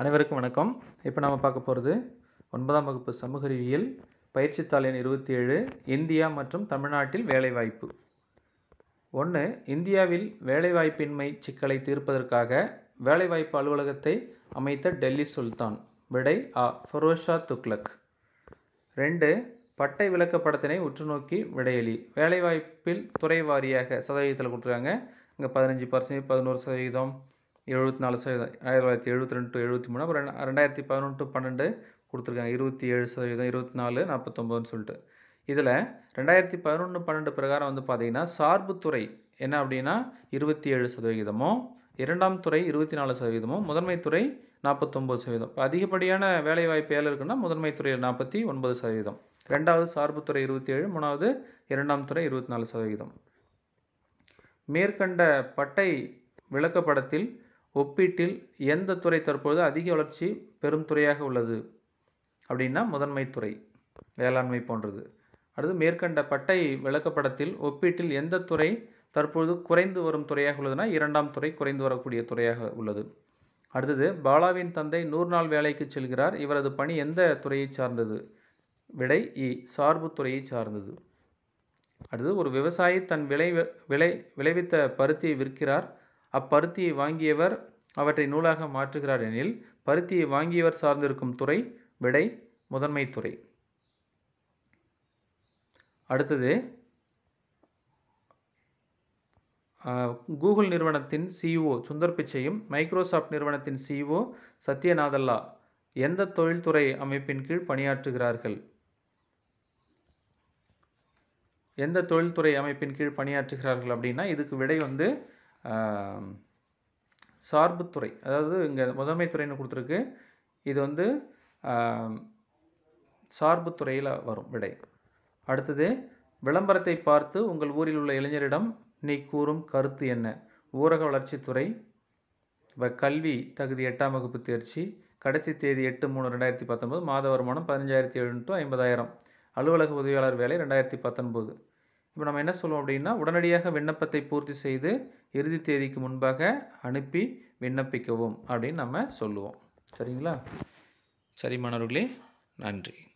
அனைவருக்கும் வணக்கம் இப்போ நாம் பார்க்க போகிறது ஒன்பதாம் வகுப்பு சமூக அறிவியல் பயிற்சித்தாள் எண் இருபத்தி ஏழு இந்தியா மற்றும் தமிழ்நாட்டில் வேலைவாய்ப்பு ஒன்று இந்தியாவில் வேலைவாய்ப்பின்மை சிக்கலை தீர்ப்பதற்காக வேலைவாய்ப்பு அலுவலகத்தை அமைத்த டெல்லி சுல்தான் விடை ஆ ஃபரோஷா துக்லக் ரெண்டு பட்டை விளக்கப்படத்தினை உற்றுநோக்கி விடையளி வேலைவாய்ப்பில் துறை வாரியாக சதவீதத்தில் கொடுத்துருக்காங்க இங்கே பதினஞ்சு பர்சன்ட் பதினோரு சதவீதம் எழுபத்தி நாலு சதவீதம் ஆயிரத்தி தொள்ளாயிரத்தி எழுபத்தி ரெண்டு எழுபத்தி மூணு அப்புறம் ரெண்டாயிரத்தி பதினொன்று பன்னெண்டு கொடுத்துருக்காங்க இருபத்தி ஏழு சதவீதம் இருபத்தி நாலு நாற்பத்தொம்போதுன்னு சொல்லிட்டு இதில் ரெண்டாயிரத்தி பதினொன்று பன்னெண்டு பிரகாரம் வந்து பார்த்தீங்கன்னா சார்புத்துறை என்ன அப்படின்னா இருபத்தி ஏழு சதவிகிதமும் இரண்டாம் துறை இருபத்தி நாலு சதவீதமும் முதன்மை துறை நாற்பத்தொம்பது சதவீதம் இப்போ அதிகப்படியான வேலைவாய்ப்பு ஏழை இருக்குன்னா முதன்மை நாற்பத்தி ஒன்பது சதவீதம் ரெண்டாவது சார்புத்துறை இருபத்தி ஏழு மூணாவது இரண்டாம் துறை இருபத்தி நாலு சதவீதம் மேற்கண்ட பட்டை விளக்கப்படத்தில் ஒப்பீட்டில் எந்த துறை தற்பொழுது அதிக வளர்ச்சி பெரும் துறையாக உள்ளது அப்படின்னா முதன்மை துறை வேளாண்மை போன்றது அடுத்து மேற்கண்ட பட்டை விளக்கப்படத்தில் ஒப்பீட்டில் எந்த துறை தற்பொழுது குறைந்து வரும் துறையாக உள்ளதுன்னா இரண்டாம் துறை குறைந்து வரக்கூடிய துறையாக உள்ளது அடுத்தது பாலாவின் தந்தை நூறு நாள் வேலைக்கு செல்கிறார் இவரது பணி எந்த துறையை சார்ந்தது விடை இ சார்பு துறையை சார்ந்தது அடுத்தது ஒரு விவசாயி தன் விளை விளை விளைவித்த பருத்தியை விற்கிறார் அப்பருத்தியை வாங்கியவர் அவற்றை நூலாக மாற்றுகிறார் எனில் பருத்தியை வாங்கியவர் சார்ந்திருக்கும் துறை விடை முதன்மை துறை அடுத்தது கூகுள் நிறுவனத்தின் சிஇஓ e சுந்தர் பிச்சையும் மைக்ரோசாஃப்ட் நிறுவனத்தின் சிஇஓ e சத்யநாதல்லா எந்த தொழில்துறை அமைப்பின் கீழ் பணியாற்றுகிறார்கள் எந்த தொழில்துறை அமைப்பின் கீழ் பணியாற்றுகிறார்கள் அப்படின்னா இதுக்கு விடை வந்து சார்புத்துறை அதாவது இங்கே முதன்மை துறைன்னு கொடுத்துருக்கு இது வந்து சார்புத்துறையில் வரும் விடை அடுத்தது விளம்பரத்தை பார்த்து உங்கள் ஊரில் உள்ள இளைஞரிடம் நீ கூறும் கருத்து என்ன ஊரக வளர்ச்சித்துறை கல்வி தகுதி எட்டாம் வகுப்பு தேர்ச்சி கடைசி தேதி எட்டு மூணு ரெண்டாயிரத்தி பத்தொம்போது மாத வருமானம் பதினஞ்சாயிரத்தி எழுநூற்று ஐம்பதாயிரம் அலுவலக உதவியாளர் வேலை ரெண்டாயிரத்தி பத்தொன்பது இப்போ நம்ம என்ன சொல்லுவோம் அப்படின்னா உடனடியாக விண்ணப்பத்தை பூர்த்தி செய்து இறுதி தேதிக்கு முன்பாக அனுப்பி விண்ணப்பிக்கவும் அப்படின்னு நம்ம சொல்லுவோம் சரிங்களா சரி மாணவர்களே நன்றி